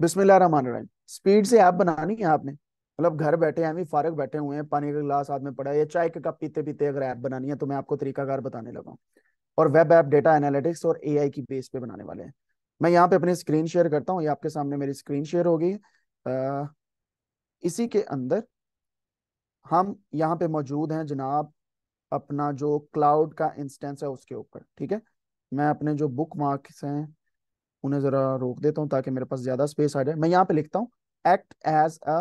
Bismil speed से app बनानी है आपने मतलब घर बैठे हैं फारक बैठे हुए हैं पानी का गिलास हाथ में पड़ा है चाय के कप पीते पीते अगर ऐप बनानी है तो मैं आपको तरीकाकार बताने लगा हूँ और वेब ऐप डेटा एनालिटिक्स और ए की बेस पे बनाने वाले हैं मैं यहाँ पे अपनी स्क्रीन शेयर करता हूँ ये आपके सामने मेरी स्क्रीन शेयर होगी इसी के अंदर हम यहाँ पे मौजूद हैं जनाब अपना जो क्लाउड का इंस्टेंस है उसके ऊपर ठीक है मैं अपने जो बुक मार्क्स हैं उन्हें ज़रा रोक देता हूँ ताकि मेरे पास ज़्यादा स्पेस आ जाए मैं यहाँ पे लिखता हूँ act as a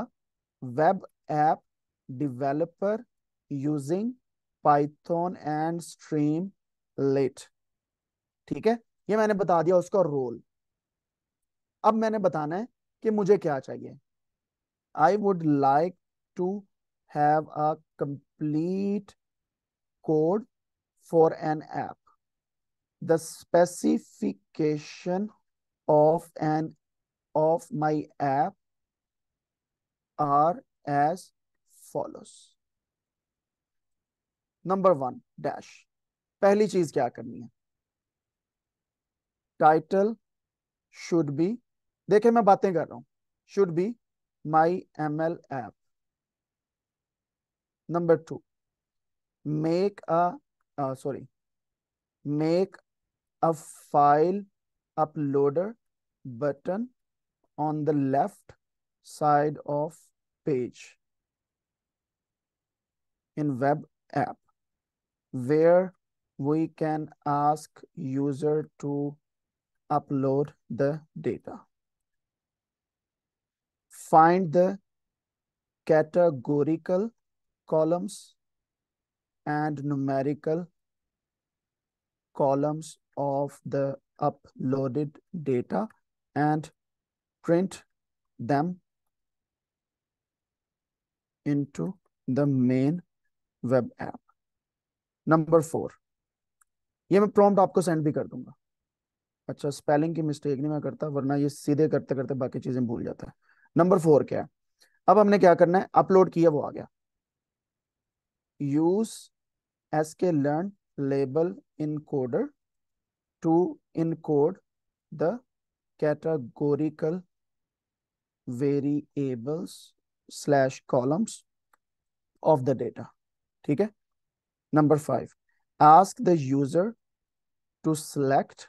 web app developer using Python and Streamlit ठीक है ये मैंने बता दिया उसका रोल अब मैंने बताना है कि मुझे क्या चाहिए I would like to have a complete code for an app the specification of and of my app are as follows. Number one dash पहली चीज क्या करनी है टाइटल शुड बी देखे मैं बातें कर रहा हूं should be my M L app number two make a sorry make a file uploader button on the left side of page in web app where we can ask user to upload the data. Find the categorical columns and numerical columns of the uploaded data and print them into the main web app. Number four, ये मैं prompt आपको send भी कर दूंगा अच्छा spelling की mistake नहीं मैं करता वरना ये सीधे करते करते बाकी चीजें भूल जाता है नंबर फोर क्या है अब हमने क्या करना है अपलोड किया वो आ गया use S K learn label encoder to encode the categorical variables slash columns of the data. okay. Number five, ask the user to select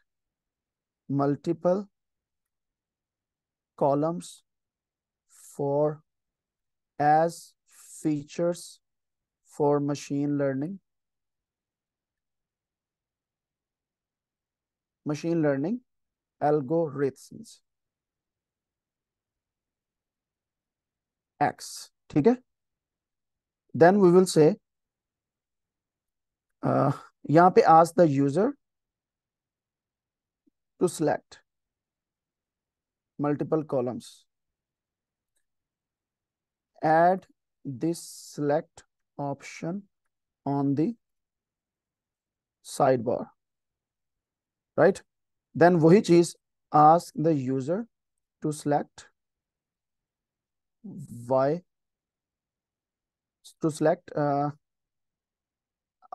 multiple columns for as features for machine learning machine learning algorithms x Okay. then we will say uh, यहाँ ask the user to select multiple columns add this select option on the sidebar right? Then वही चीज ask the user to select y to select uh,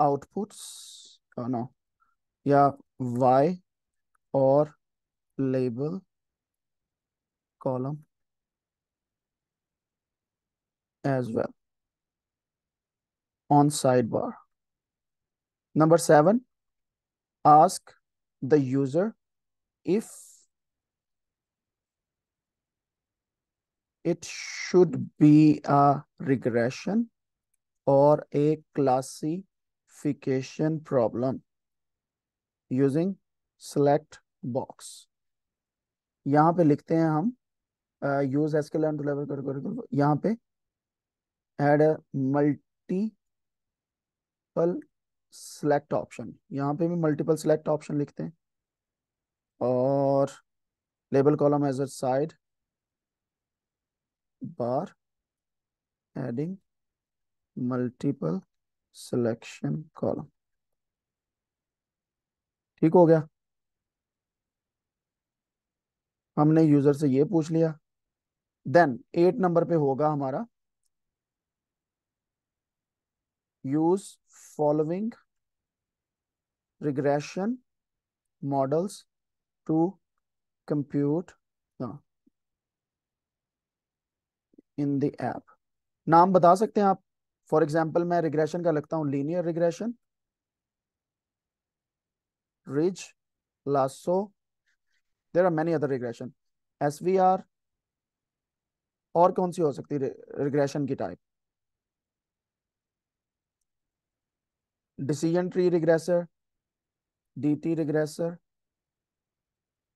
outputs oh no yeah y or label column as well on sidebar number seven ask the user if it should be a regression or a classification problem using select box. यहाँ पे लिखते हैं हम use S के level यहाँ पे add multiple select option यहाँ पे भी मल्टीपल सेलेक्ट ऑप्शन लिखते हैं और label column as a side bar adding multiple selection column ठीक हो गया हमने यूजर से ये पूछ लिया देन एट नंबर पे होगा हमारा use following regression models to compute the in the app. naam बता सकते हैं आप फॉर एग्जाम्पल मैं रिग्रेशन का लगता हूँ linear regression ridge lasso there are many other regression svr are और कौन सी हो सकती है रिग्रेशन की type decision tree regressor D T regressor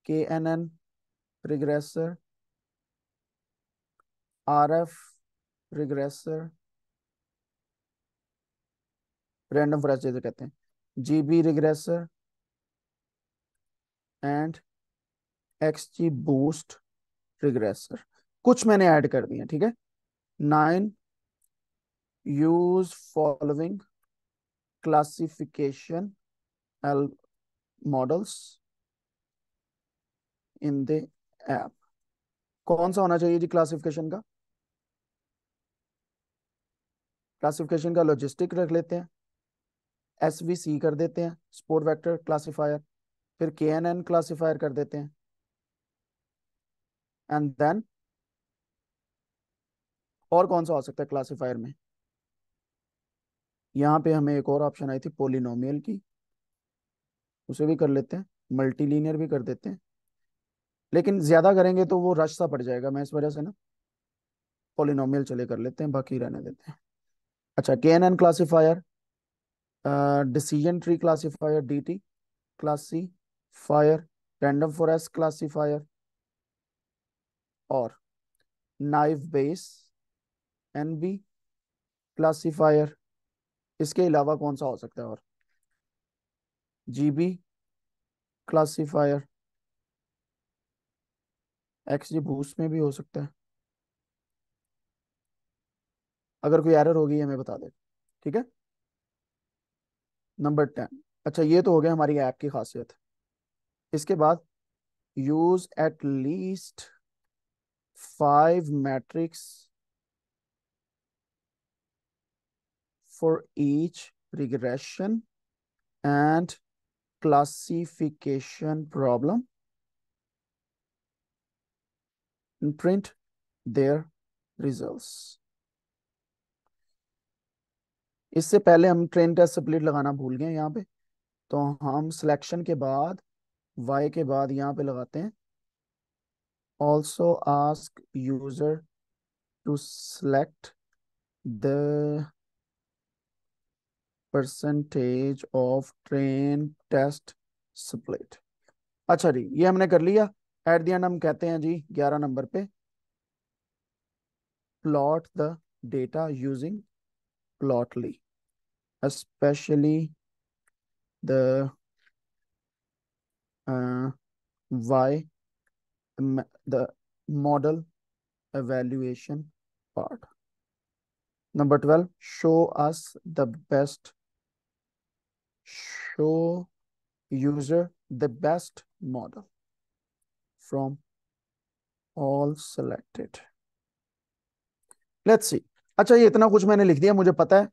K N N regressor R F regressor random forest कहते हैं G B regressor and X G boost regressor कुछ मैंने ऐड कर दिया ठीक है nine use following classification L models in the app कौन सा होना चाहिए जी क्लासिफिकेशन का क्लासिफिकेशन का लॉजिस्टिक रख लेते हैं एस वी सी कर देते हैं स्पोर्ट वेक्टर क्लासिफायर फिर के एन एन क्लासीफायर कर देते हैं एंड देन और कौन सा हो सकता है क्लासिफायर में यहाँ पे हमें एक और ऑप्शन आई थी पोलिनोमियल की उसे भी कर लेते हैं मल्टीलिनियर भी कर देते हैं लेकिन ज्यादा करेंगे तो वो रश सा पड़ जाएगा मैं इस वजह से ना पोलिनोमियल चले कर लेते हैं बाकी रहने देते हैं अच्छा K N N classifier decision tree classifier D T classifier random forest classifier और naive Bayes N B classifier इसके अलावा कौन सा हो सकता है और G B classifier X G boost में भी हो सकता है अगर कोई एरर होगी हमें बता दे ठीक है नंबर टेन अच्छा ये तो हो गया हमारी ऐप की खासियत इसके बाद use at least five metrics for each regression and classification problem and print their results. इससे पहले हम ट्रेन टेस्ट सप्लीट लगाना भूल गए यहाँ पे तो हम सिलेक्शन के बाद वाई के बाद यहाँ पे लगाते हैं also ask user to select the percentage of train test split अच्छा जी ये हमने कर लिया एट दी एंड हम कहते हैं जी ग्यारह नंबर पे plot the data using Plotly specially the why the model evaluation part number twelve show us the best show user the best model from all selected. Let's see. अच्छा ये इतना कुछ मैंने लिख दिया मुझे पता है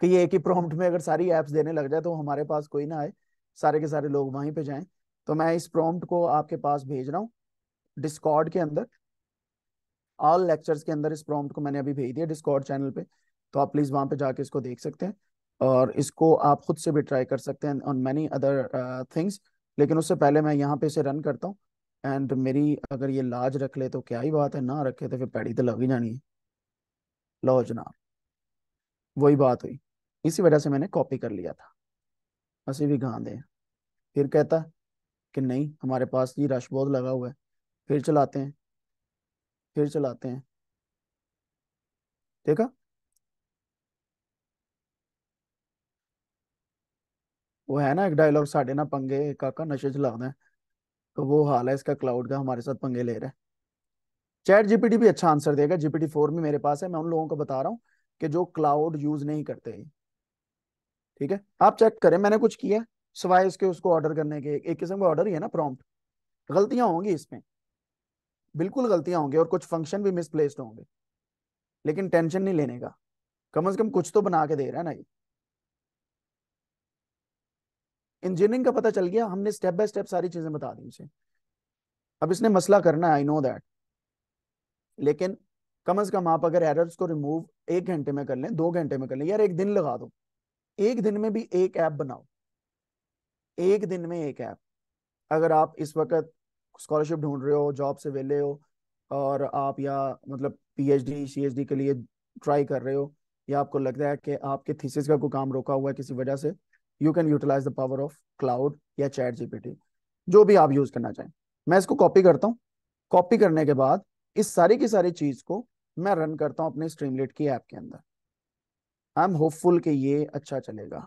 कि ये एक ही प्रॉम्प्ट में अगर सारी एप्स देने लग जाए तो हमारे पास कोई ना आए सारे के सारे लोग वहीं पे जाएं तो मैं इस प्रॉम्प्ट को आपके पास भेज रहा हूँ डिस्कॉर्ड के अंदर ऑल लेक्चर्स के अंदर इस प्रॉम्प्ट को मैंने अभी भेज दिया डिस्कॉर्ड चैनल पे तो आप प्लीज़ वहां पे जाके इसको देख सकते हैं और इसको आप खुद से भी ट्राई कर सकते हैं ऑन मैनी अदर थिंग्स लेकिन उससे पहले मैं यहाँ पे इसे रन करता हूँ एंड मेरी अगर ये लाज रख ले तो क्या ही बात है ना रखे तो फिर पैड़ी तो लग ही जानी है लो जनाब वही बात हुई इसी वजह से मैंने कॉपी कर लिया था असी भी गां दे फिर कहता कि नहीं हमारे पास ये रश बहुत लगा हुआ है फिर चलाते हैं फिर चलाते हैं देखा वो है ना एक डायलॉग साढ़े ना पंगे काका नशे चला है तो वो हाल है इसका क्लाउड का हमारे साथ पंगे ले रहा है चैट जीपीटी भी अच्छा आंसर देगा जीपीटी फोर भी मेरे पास है मैं उन लोगों को बता रहा हूँ कि जो क्लाउड यूज नहीं करते ठीक है आप चेक करें मैंने कुछ किया सिवाय इसके उसको ऑर्डर करने के एक किस्म का ऑर्डर ही है ना प्रॉम्प्ट गलतियां होंगी इसमें बिल्कुल गलतियां होंगी और कुछ फंक्शन भी मिसप्लेस्ड होंगे लेकिन टेंशन नहीं लेने का कम से कम कुछ तो बना के दे रहा है ना ये इंजीनियरिंग का पता चल गया हमने स्टेप बाय स्टेप सारी चीजें बता दी उसे अब इसने मसला करना है आई नो दैट लेकिन कम अज कम आप अगर एरर्स को रिमूव एक घंटे में कर लें दो घंटे में कर लें यार एक दिन लगा दो एक दिन में भी एक ऐप बनाओ एक दिन में एक ऐप अगर आप इस वक्त स्कॉलरशिप ढूंढ रहे हो जॉब से वेले हो और आप या मतलब पीएचडी सीएचडी के लिए ट्राई कर रहे हो या आपको लगता है कि आपके थीसिस का कोई काम रोका हुआ है किसी वजह से you can utilize the power of Claude या चैट जीपीटी जो भी आप यूज करना चाहें मैं इसको कॉपी करता हूँ कॉपी करने के बाद इस सारी की सारी चीज को मैं रन करता हूँ अपने स्ट्रीमलेट की ऐप के अंदर आई एम होपफुल कि ये अच्छा चलेगा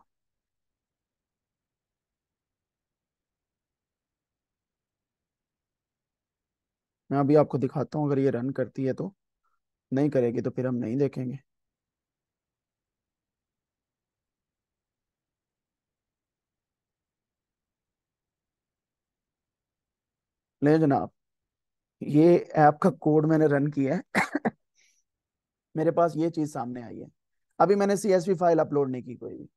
मैं अभी आपको दिखाता हूँ अगर ये रन करती है तो नहीं करेगी तो फिर हम नहीं देखेंगे ले जनाब ये ऐप का कोड मैंने रन किया है मेरे पास ये चीज सामने आई है अभी मैंने सी फाइल अपलोड नहीं की कोई भी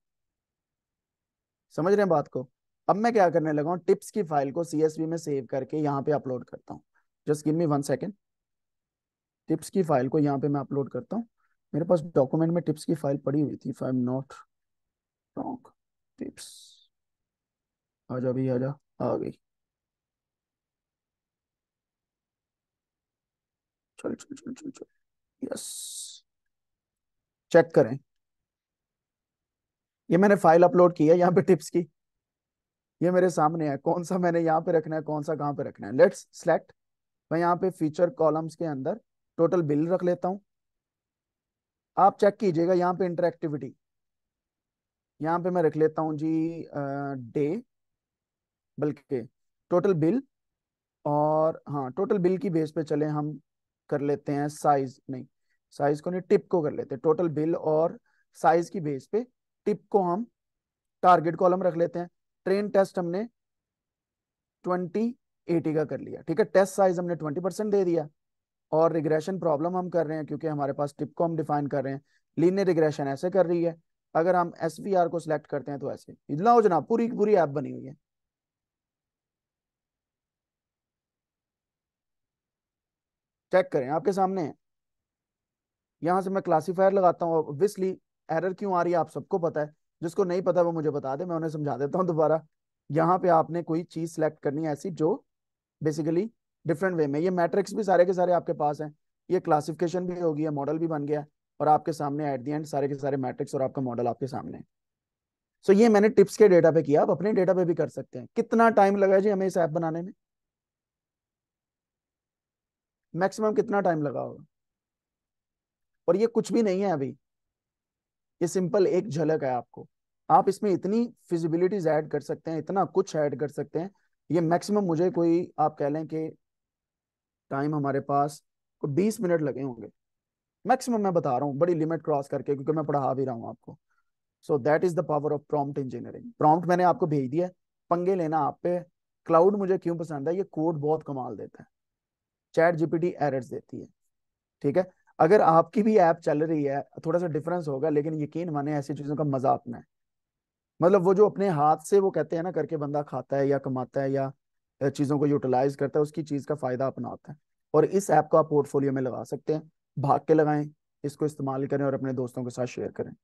समझ रहे हैं बात को अब मैं क्या करने लगा हूँ टिप्स की फाइल को सी में सेव करके यहाँ पे अपलोड करता हूँ just give me one second tips की फाइल को यहाँ पे मैं अपलोड करता हूँ मेरे पास डॉक्यूमेंट में टिप्स की फाइल पड़ी हुई थी फाइव नॉट टिप्स आ जा भाई आ जा आ गई चल चल चल चल यस चेक करें ये मैंने फाइल अपलोड की है यहाँ पे टिप्स की ये मेरे सामने है कौन सा मैंने यहाँ पे रखना है कौन सा कहाँ पे रखना है लेट्स सेलेक्ट मैं यहाँ पे फीचर कॉलम्स के अंदर टोटल बिल रख लेता हूँ आप चेक कीजिएगा यहाँ पे इंटरेक्टिविटी यहाँ पे मैं रख लेता हूँ जी डे बल्कि टोटल बिल और हाँ टोटल बिल की बेस पे चले हम कर लेते हैं साइज नहीं साइज को नहीं टिप को कर लेते हैं टोटल बिल और साइज की बेस पे टिप को हम टारगेट कॉलम रख लेते हैं ट्रेन टेस्ट हमने ट्वेंटी एटी का कर लिया ठीक है टेस्ट साइज हमने ट्वेंटी परसेंट दे दिया और रिग्रेशन प्रॉब्लम हम कर रहे हैं क्योंकि हमारे पास टिप को हम डिफाइन कर रहे हैं लीन रिग्रेशन ऐसे कर रही है अगर हम एस को सिलेक्ट करते हैं तो ऐसे इतना हो जना पूरी पूरी ऐप बनी हुई है चेक करें आपके सामने है से मैं क्लासीफायर लगाता हूँ ऑब्वियसली एरर क्यों आ रही है आप सबको पता है जिसको नहीं पता वो मुझे बता दे मैं उन्हें समझा देता हूँ दोबारा यहाँ पे आपने कोई चीज सेलेक्ट करनी है ऐसी जो बेसिकली डिफरेंट वे में ये मैट्रिक्स भी सारे के सारे आपके पास हैं ये क्लासिफिकेशन भी होगी मॉडल भी बन गया है और आपके सामने एट दी एंड सारे के सारे मैट्रिक्स और आपका मॉडल आपके सामने है सो so, ये मैंने टिप्स के डेटा पे किया आप अपने डेटा पे भी कर सकते हैं कितना टाइम लगा जी हमें इस ऐप बनाने में मैक्सिमम कितना टाइम लगा होगा और ये कुछ भी नहीं है अभी ये सिंपल एक झलक है आपको आप इसमें इतनी फिजिबिलिटीज ऐड कर सकते हैं इतना कुछ ऐड कर सकते हैं ये मैक्सिमम मुझे कोई आप कह लें कि टाइम हमारे पास को 20 मिनट लगे होंगे मैक्सिमम मैं बता रहा हूँ बड़ी लिमिट क्रॉस करके क्योंकि मैं पढ़ा भी रहा हूँ आपको so that is the power of prompt engineering prompt मैंने आपको भेज दिया पंगे लेना आप पे क्लाउड मुझे क्यों पसंद है ये कोड बहुत कमाल देता है चैट जीपीटी एरर्स देती है ठीक है अगर आपकी भी ऐप चल रही है थोड़ा सा डिफरेंस होगा लेकिन यकीन माने ऐसी चीजों का मजा अपना है मतलब वो जो अपने हाथ से वो कहते हैं ना करके बंदा खाता है या कमाता है या चीजों को यूटिलाइज करता है उसकी चीज का फायदा अपनाता है और इस ऐप को आप पोर्टफोलियो में लगा सकते हैं भाग के लगाएं इसको इस्तेमाल करें और अपने दोस्तों के साथ शेयर करें